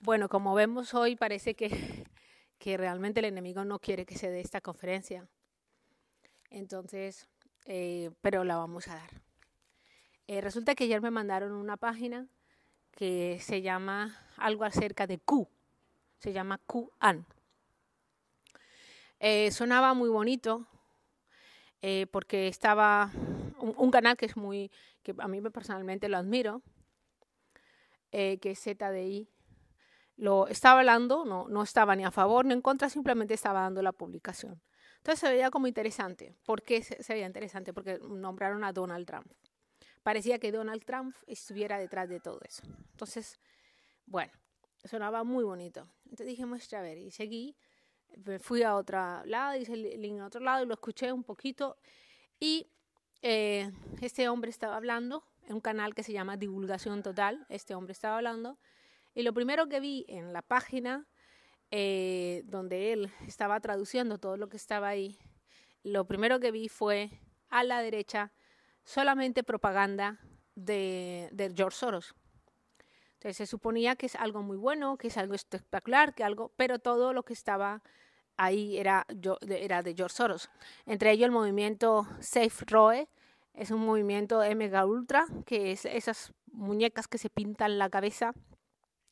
Bueno, como vemos hoy, parece que, realmente el enemigo no quiere que se dé esta conferencia. Entonces, eh, pero la vamos a dar. Eh, resulta que ayer me mandaron una página que se llama algo acerca de Q. Se llama QAN. Eh, sonaba muy bonito eh, porque estaba un, canal que es muy, que a mí personalmente lo admiro, que es ZDI lo estaba hablando, no, estaba ni a favor ni en contra, simplemente estaba dando la publicación. Entonces se veía como interesante. ¿Por qué se, veía interesante? Porque nombraron a Donald Trump. Parecía que Donald Trump estuviera detrás de todo eso. Entonces, bueno, sonaba muy bonito. Entonces dije, muestra a ver, y seguí, fui a otro lado, hice el link a otro lado y lo escuché un poquito. Y eh, este hombre estaba hablando en un canal que se llama Divulgación Total, este hombre estaba hablando y lo primero que vi en la página eh, donde él estaba traduciendo todo lo que estaba ahí, lo primero que vi fue a la derecha solamente propaganda de, George Soros. Entonces se suponía que es algo muy bueno, que es algo espectacular, que algo, pero todo lo que estaba ahí era, de George Soros. Entre ellos el movimiento Safe Roe, es un movimiento mega ultra, que es esas muñecas que se pintan la cabeza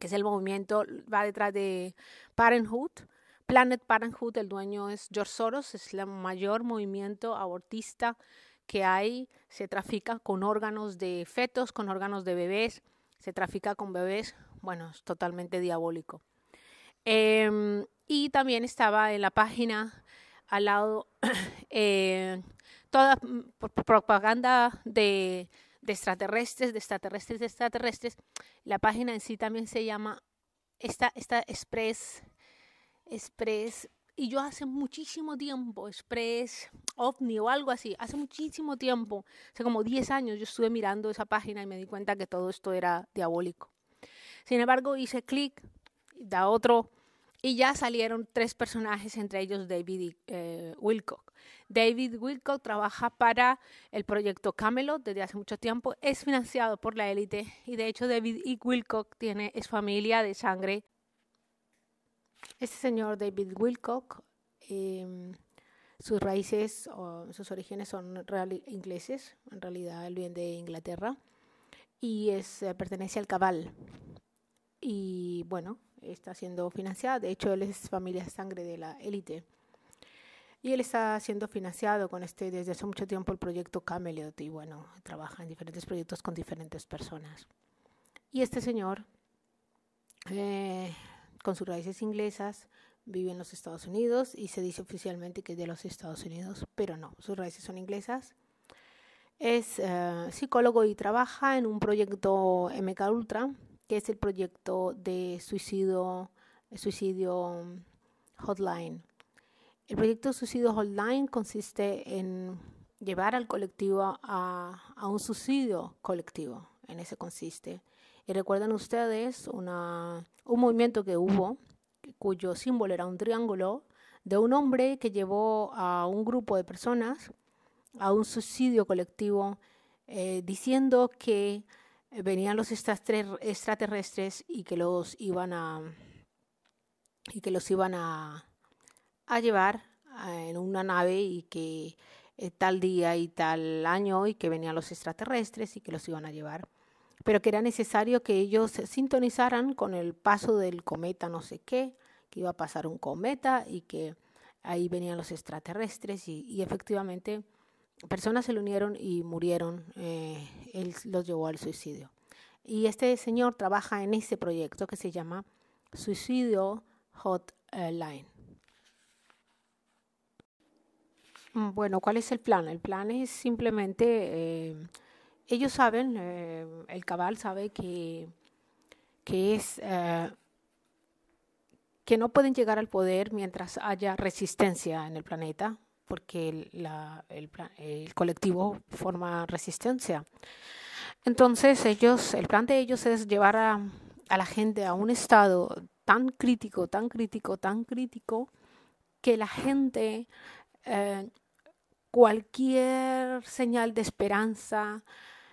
que es el movimiento, va detrás de Parenthood. Planet Parenthood, el dueño es George Soros, es el mayor movimiento abortista que hay. Se trafica con órganos de fetos, con órganos de bebés, se trafica con bebés. Bueno, es totalmente diabólico. Em, y también estaba en la página al lado eh, toda mm, propaganda de de extraterrestres, de extraterrestres, de extraterrestres. La página en sí también se llama esta, esta Express, Express, y yo hace muchísimo tiempo, Express, OVNI o algo así, hace muchísimo tiempo, hace como 10 años yo estuve mirando esa página y me di cuenta que todo esto era diabólico. Sin embargo, hice clic, da otro, y ya salieron tres personajes, entre ellos David eh, Wilcock. David Wilcock trabaja para el proyecto Camelot desde hace mucho tiempo, es financiado por la élite y de hecho David y Wilcock tiene, es familia de sangre. Este señor David Wilcock, em, sus raíces o sus orígenes son ingleses, en realidad él viene de Inglaterra y es, eh, pertenece al cabal. Y bueno, está siendo financiada. De hecho, él es familia de sangre de la élite. Y él está siendo financiado con este desde hace mucho tiempo el proyecto Camelot y bueno, trabaja en diferentes proyectos con diferentes personas. Y este señor, eh, con sus raíces inglesas, vive en los Estados Unidos y se dice oficialmente que es de los Estados Unidos, pero no, sus raíces son inglesas. Es eh, psicólogo y trabaja en un proyecto MK Ultra, que es el proyecto de suicidio, suicidio mm, hotline. El proyecto Suicidio Hotline consiste en llevar al colectivo a, un suicidio colectivo, en ese consiste. Y recuerdan ustedes un movimiento que hubo, cuyo símbolo era un triángulo, de un hombre que llevó a un grupo de personas a un suicidio colectivo, eh, diciendo que venían los extraterrestres y que los iban a y que los iban a, llevar en una nave y que eh, tal día y tal año y que venían los extraterrestres y que los iban a llevar pero que era necesario que ellos sintonizaran con el paso del cometa no sé qué que iba a pasar un cometa y que ahí venían los extraterrestres y, y efectivamente personas se le unieron y murieron. Eh, él los llevó al suicidio. Y este señor trabaja en este proyecto que se llama Suicidio Hotline. Mm, bueno, ¿cuál es el plan? El plan es simplemente, eh, ellos saben, eh, el cabal sabe que, es que no pueden llegar al poder mientras haya resistencia en el planeta porque el, colectivo forma resistencia. Entonces ellos, el plan de ellos es llevar a, la gente a un estado tan crítico, tan crítico, tan crítico, que la gente, eh, cualquier señal de esperanza,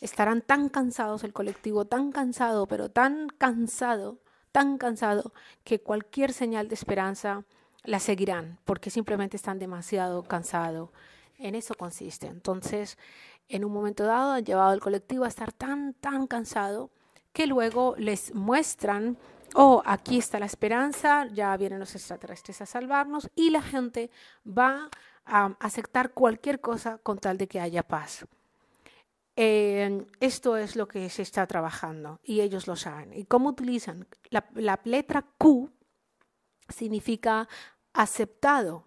estarán tan cansados, el colectivo tan cansado, pero tan cansado, tan cansado, que cualquier señal de esperanza la seguirán porque simplemente están demasiado cansados. En eso consiste. Entonces, en un momento dado han llevado al colectivo a estar tan, tan cansado que luego les muestran, oh, aquí está la esperanza, ya vienen los extraterrestres a salvarnos y la gente va a aceptar cualquier cosa con tal de que haya paz. esto es lo que se está trabajando y ellos lo saben. ¿Y cómo utilizan? la letra Q significa aceptado.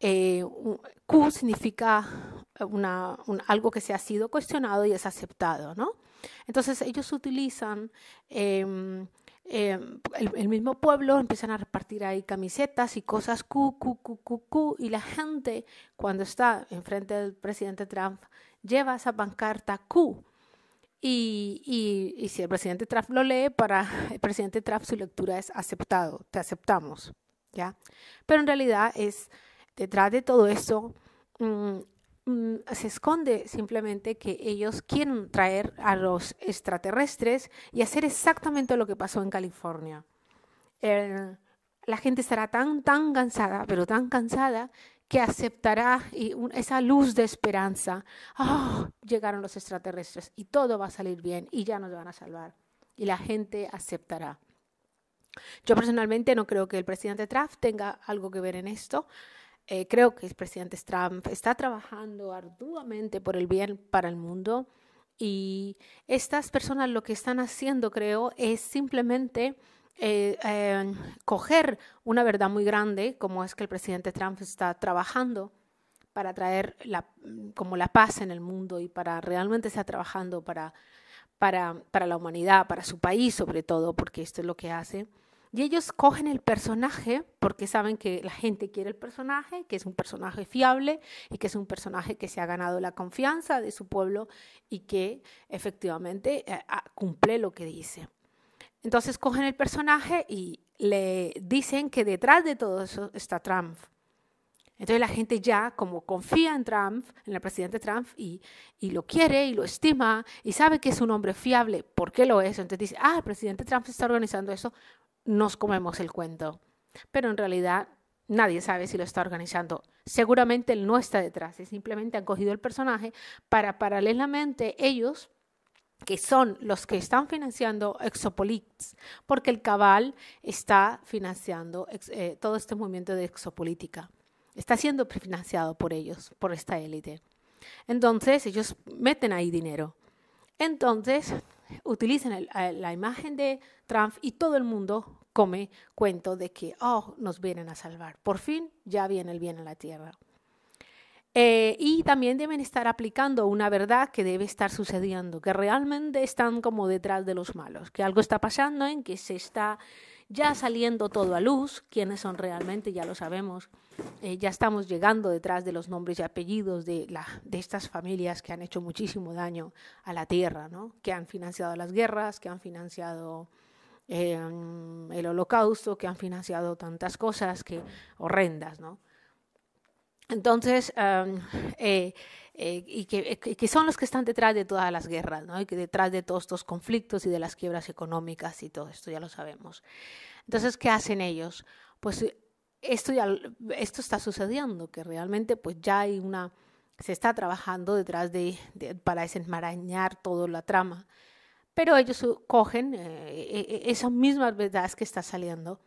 Eh, Q significa eh, algo que se ha sido cuestionado y es aceptado, ¿no? Entonces ellos utilizan em, em, el, mismo pueblo, empiezan a repartir ahí camisetas y cosas Q, Q, Q, Q, Q, y la gente cuando está enfrente del presidente Trump lleva esa pancarta Q. y si el presidente Trump lo lee, para el presidente Trump su lectura es aceptado, te aceptamos. Pero en realidad es, detrás de todo esto, mm, mm, se esconde simplemente que ellos quieren traer a los extraterrestres y hacer exactamente lo que pasó en California. la gente estará tan, tan cansada, pero tan cansada, que aceptará esa luz de esperanza. ¡Ah! llegaron los extraterrestres y todo va a salir bien y ya nos van a salvar. Y la gente aceptará. Yo personalmente no creo que el presidente Trump tenga algo que ver en esto. Eh, creo que el presidente Trump está trabajando arduamente por el bien para el mundo y estas personas lo que están haciendo, creo, es simplemente eh, em, coger una verdad muy grande, como es que el presidente Trump está trabajando para traer la, como la paz en el mundo y para realmente estar trabajando para la humanidad, para su país sobre todo, porque esto es lo que hace. Y ellos cogen el personaje porque saben que la gente quiere el personaje, que es un personaje fiable y que es un personaje que se ha ganado la confianza de su pueblo y que efectivamente eh, cumple lo que dice. Entonces cogen el personaje y le dicen que detrás de todo eso está Trump. Entonces la gente ya como confía en Trump, en el presidente Trump, y, y, lo quiere y lo estima y sabe que es un hombre fiable, ¿por qué lo es? Entonces dice, ah, el presidente Trump está organizando eso, nos comemos el cuento. Pero en realidad nadie sabe si lo está organizando. Seguramente él no está detrás, simplemente han cogido el personaje para paralelamente ellos que son los que están financiando ExoPolix, porque el cabal está financiando eh, todo este movimiento de exopolítica. Está siendo financiado por ellos, por esta élite. Entonces, ellos meten ahí dinero. Entonces, utilizan la imagen de Trump y todo el mundo come cuento de que, oh, nos vienen a salvar. Por fin ya viene el bien a la tierra. Eh, y también deben estar aplicando una verdad que debe estar sucediendo, que realmente están como detrás de los malos, que algo está pasando en que se está ya saliendo todo a luz, quiénes son realmente, ya lo sabemos, eh, ya estamos llegando detrás de los nombres y apellidos de, la, de estas familias que han hecho muchísimo daño a la tierra, ¿no? que han financiado las guerras, que han financiado em, el holocausto, que han financiado tantas cosas que horrendas, ¿no? Entonces, eh, eh, y eh, que, son los que están detrás de todas las guerras, ¿no? y que detrás de todos estos conflictos y de las quiebras económicas y todo esto, ya lo sabemos. Entonces, ¿qué hacen ellos? Pues esto, ya, esto está sucediendo, que realmente pues ya hay una, se está trabajando detrás de, para desenmarañar toda la trama, pero ellos cogen esas mismas verdades que está saliendo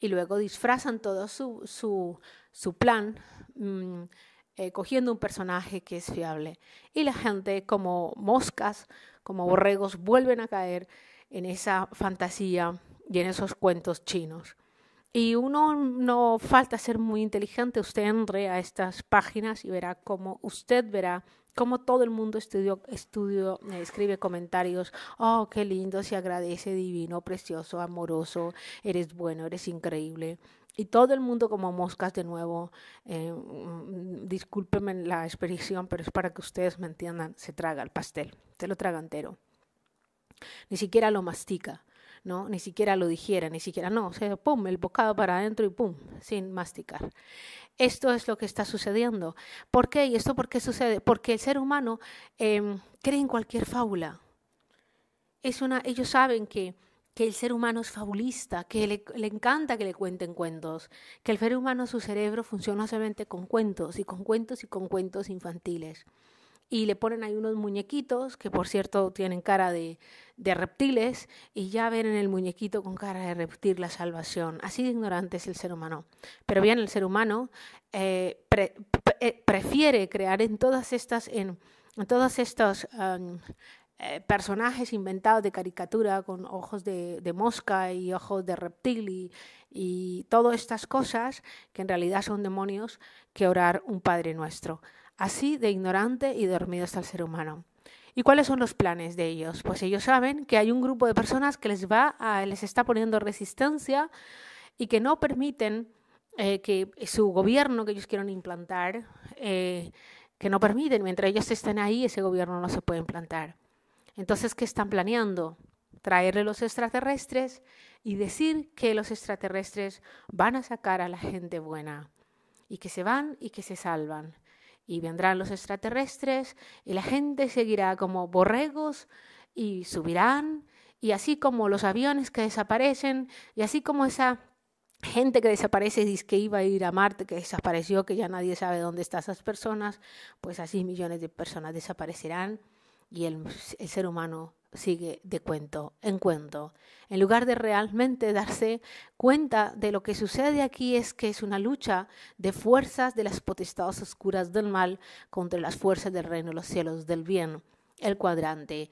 y luego disfrazan todo su, su su plan, mm, eh, cogiendo un personaje que es fiable. Y la gente, como moscas, como borregos, vuelven a caer en esa fantasía y en esos cuentos chinos. Y uno no falta ser muy inteligente, usted entre a estas páginas y verá cómo usted verá cómo todo el mundo estudio, estudio eh, escribe comentarios, oh, qué lindo, se agradece, divino, precioso, amoroso, eres bueno, eres increíble. Y todo el mundo como moscas de nuevo, eh, mm, discúlpenme la expresión, pero es para que ustedes me entiendan, se traga el pastel, se lo traga entero. Ni siquiera lo mastica, ¿no? Ni siquiera lo digiera, ni siquiera, no, o sea, pum, el bocado para adentro y pum, sin masticar. Esto es lo que está sucediendo. ¿Por qué? ¿Y esto por qué sucede? Porque el ser humano em, cree en cualquier fábula. Es una, ellos saben que que el ser humano es fabulista, que le, encanta que le cuenten cuentos, que el ser humano, su cerebro funciona solamente con cuentos y con cuentos y con cuentos infantiles. Y le ponen ahí unos muñequitos que, por cierto, tienen cara de, reptiles y ya ven en el muñequito con cara de reptil la salvación. Así de ignorante es el ser humano. Pero bien, el ser humano eh, eh, prefiere crear en todas estas... En, todas estas um, eh, personajes inventados de caricatura con ojos de, mosca y ojos de reptil y, todas estas cosas que en realidad son demonios que orar un Padre nuestro. Así de ignorante y dormido está el ser humano. ¿Y cuáles son los planes de ellos? Pues ellos saben que hay un grupo de personas que les, va a, les está poniendo resistencia y que no permiten eh, que su gobierno que ellos quieren implantar, eh, que no permiten, mientras ellos estén ahí, ese gobierno no se puede implantar. Entonces, ¿qué están planeando? Traerle los extraterrestres y decir que los extraterrestres van a sacar a la gente buena y que se van y que se salvan. Y vendrán los extraterrestres y la gente seguirá como borregos y subirán y así como los aviones que desaparecen y así como esa gente que desaparece, y dice que iba a ir a Marte, que desapareció, que ya nadie sabe dónde están esas personas, pues así millones de personas desaparecerán y el, ser humano sigue de cuento en cuento. En lugar de realmente darse cuenta de lo que sucede aquí es que es una lucha de fuerzas de las potestades oscuras del mal contra las fuerzas del reino de los cielos del bien. El cuadrante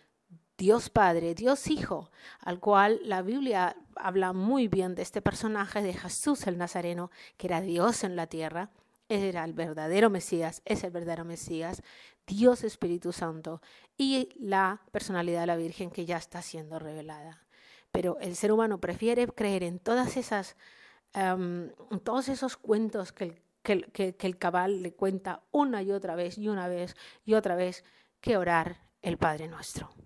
Dios Padre, Dios Hijo, al cual la Biblia habla muy bien de este personaje de Jesús el Nazareno, que era Dios en la tierra, era el verdadero Mesías, es el verdadero Mesías, Dios Espíritu Santo y la personalidad de la Virgen que ya está siendo revelada. Pero el ser humano prefiere creer en todas esas, em, todos esos cuentos que el cabal le cuenta una y otra vez y una vez y otra vez que orar el Padre Nuestro.